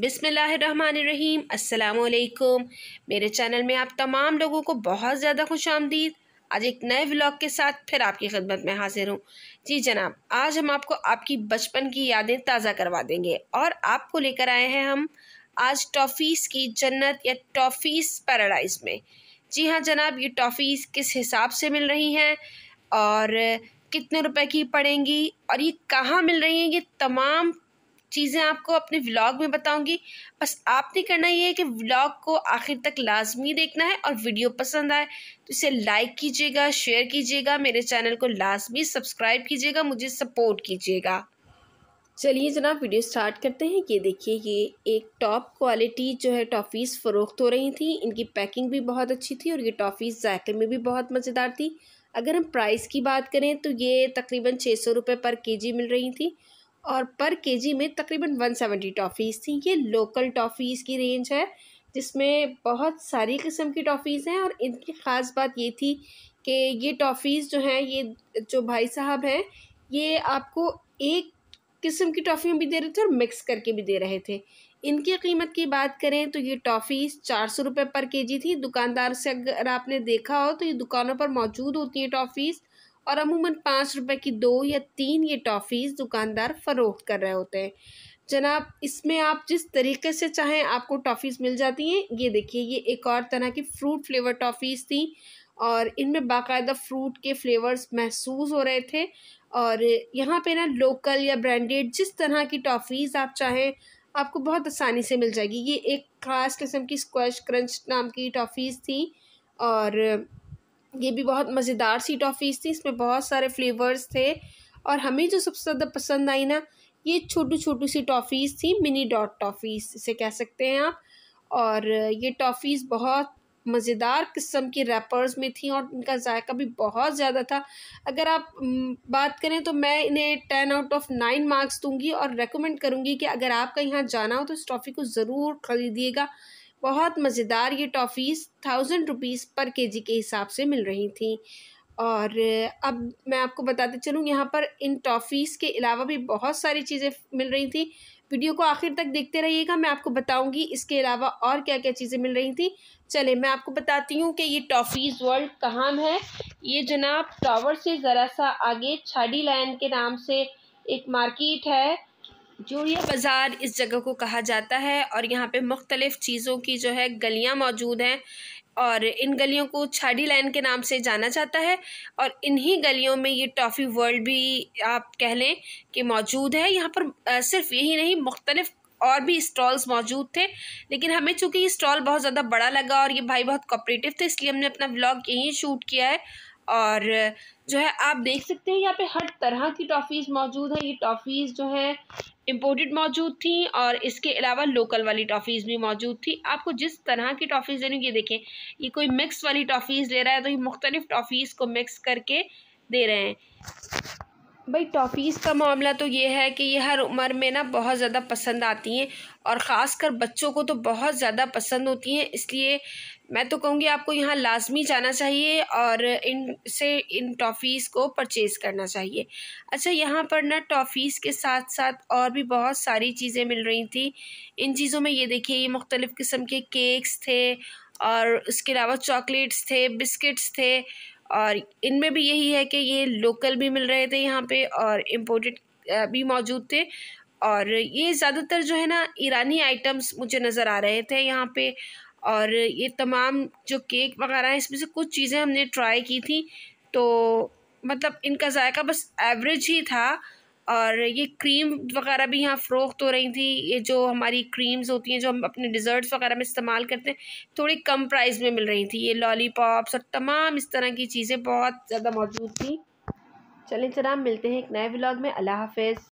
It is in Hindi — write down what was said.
बिसमीम् अल्लाम मेरे चैनल में आप तमाम लोगों को बहुत ज़्यादा खुश आमदीद आज एक नए व्लॉग के साथ फिर आपकी खिदमत में हाजिर हूँ जी जनाब आज हम आपको आपकी बचपन की यादें ताज़ा करवा देंगे और आपको लेकर आए हैं हम आज टॉफ़ीज़ की जन्नत या टॉफ़ीज़ पैराडाइज में जी हाँ जनाब ये टॉफ़ीज़ किस हिसाब से मिल रही हैं और कितने रुपए की पड़ेंगी और ये कहाँ मिल रही हैं ये तमाम चीज़ें आपको अपने व्लॉग में बताऊंगी बस आपने करना ये है कि व्लॉग को आखिर तक लाजमी देखना है और वीडियो पसंद आए तो इसे लाइक कीजिएगा शेयर कीजिएगा मेरे चैनल को लाजमी सब्सक्राइब कीजिएगा मुझे सपोर्ट कीजिएगा चलिए जनाब वीडियो स्टार्ट करते हैं ये देखिए ये एक टॉप क्वालिटी जो है टॉफ़ीज़ फ़रोख्त हो रही थी इनकी पैकिंग भी बहुत अच्छी थी और ये टॉफ़ीज़ जायके में भी बहुत मज़ेदार थी अगर हम प्राइस की बात करें तो ये तकरीबन छः सौ रुपये पर केजी मिल रही थी और पर केजी में तकरीबन वन सेवेंटी टॉफ़ीज़ थी ये लोकल टॉफ़ीज़ की रेंज है जिसमें बहुत सारी किस्म की टॉफ़ीज़ हैं और इनकी ख़ास बात ये थी कि ये टॉफ़ीज़ जो हैं ये जो भाई साहब हैं ये आपको एक किस्म की टॉफ़ी भी दे रहे थे और मिक्स करके भी दे रहे थे इनकी कीमत की बात करें तो ये टॉफ़ीज़ चार सौ रुपये पर केजी थी दुकानदार से अगर आपने देखा हो तो ये दुकानों पर मौजूद होती हैं टॉफ़ीज़ और अमूमन पाँच रुपए की दो या तीन ये टॉफ़ीज़ दुकानदार फ़रोख्त कर रहे होते हैं जनाब इसमें आप जिस तरीके से चाहें आपको टॉफ़ीज़ मिल जाती हैं ये देखिए ये एक और तरह की फ्रूट फ्लेवर टॉफ़ीज़ थी और इनमें बाकायदा फ्रूट के फ्लेवर्स महसूस हो रहे थे और यहाँ पे ना लोकल या ब्रांडेड जिस तरह की टॉफ़ीज़ आप चाहें आपको बहुत आसानी से मिल जाएगी ये एक ख़ास किस्म की स्क्वैश क्रंच नाम की टॉफ़ीज़ थी और ये भी बहुत मज़ेदार सी टॉफ़ीज़ थी इसमें बहुत सारे फ्लेवर्स थे और हमें जो सबसे ज़्यादा पसंद आई ना ये छोटू छोटू सी टॉफ़ीज़ थी मिनी डॉट टॉफ़ीज़ इसे कह सकते हैं आप और ये टॉफ़ीज़ बहुत मज़ेदार किस्म की रैपर्स में थी और इनका जायका भी बहुत ज़्यादा था अगर आप बात करें तो मैं इन्हें ten out of nine marks दूंगी और रेकमेंड करूंगी कि अगर आपका यहाँ जाना हो तो इस टॉफ़ी को ज़रूर ख़रीदिएगा बहुत मज़ेदार ये toffees thousand rupees per KG के हिसाब से मिल रही थी और अब मैं आपको बताते चलूँ यहाँ पर इन टॉफ़ीज़ के अलावा भी बहुत सारी चीज़ें मिल रही थी वीडियो को आखिर तक देखते रहिएगा मैं आपको बताऊँगी इसके अलावा और क्या क्या चीज़ें मिल रही थी चले मैं आपको बताती हूँ कि ये टॉफ़ीज़ वर्ल्ड कहाँ है ये जनाब टावर से ज़रा सा आगे छाडी लाइन के नाम से एक मार्केट है जोड़िया बाज़ार इस जगह को कहा जाता है और यहाँ पे मुख्तलिफ़ चीज़ों की जो है गलियाँ मौजूद हैं और इन गलियों को छाडी लाइन के नाम से जाना जाता है और इन्हीं गलियों में ये टॉफ़ी वर्ल्ड भी आप कह लें कि मौजूद है यहाँ पर सिर्फ यही नहीं मुख्तलिफ़ और भी स्टॉल्स मौजूद थे लेकिन हमें चूँकि ये स्टॉल बहुत ज़्यादा बड़ा लगा और ये भाई बहुत कॉपरेटिव थे इसलिए हमने अपना ब्लॉग यहीं शूट किया है और जो है आप देख सकते हैं यहाँ पे हर तरह की टॉफ़ीज़ मौजूद है ये टॉफ़ीज़ जो है इम्पोर्टेड मौजूद थी और इसके अलावा लोकल वाली टॉफ़ीज़ भी मौजूद थी आपको जिस तरह की टॉफ़ीज़ लेनी ये देखें ये कोई मिक्स वाली टॉफ़ीज़ ले रहा है तो ये मुख्तलिफ़ टॉफ़ीज़ को मिक्स करके दे रहे हैं भाई टॉफ़ीज़ का मामला तो ये है कि ये हर उम्र में ना बहुत ज़्यादा पसंद आती हैं और ख़ासकर बच्चों को तो बहुत ज़्यादा पसंद होती हैं इसलिए मैं तो कहूँगी आपको यहाँ लाजमी जाना चाहिए और इन से इन टॉफ़ीज़ को परचेज़ करना चाहिए अच्छा यहाँ पर ना टॉफ़ीज़ के साथ साथ और भी बहुत सारी चीज़ें मिल रही थी इन चीज़ों में ये देखिए ये मुख्तलिफ़ किस्म के केक्स थे और इसके अलावा चॉकलेट्स थे बिस्किट्स थे और इनमें भी यही है कि ये लोकल भी मिल रहे थे यहाँ पे और इम्पोर्टेड भी मौजूद थे और ये ज़्यादातर जो है ना ईरानी आइटम्स मुझे नज़र आ रहे थे यहाँ पे और ये तमाम जो केक वगैरह हैं इसमें से कुछ चीज़ें हमने ट्राई की थी तो मतलब इनका जायका बस एवरेज ही था और ये क्रीम वगैरह भी यहाँ फ़रोख्त हो रही थी ये जो हमारी क्रीम्स होती हैं जो हम अपने डिज़र्ट्स वगैरह में इस्तेमाल करते हैं थोड़ी कम प्राइस में मिल रही थी ये लॉलीपॉप्स और तमाम इस तरह की चीज़ें बहुत ज़्यादा मौजूद थी चलें जनाब मिलते हैं एक नए ब्लॉग में अल्लाह हाफिज़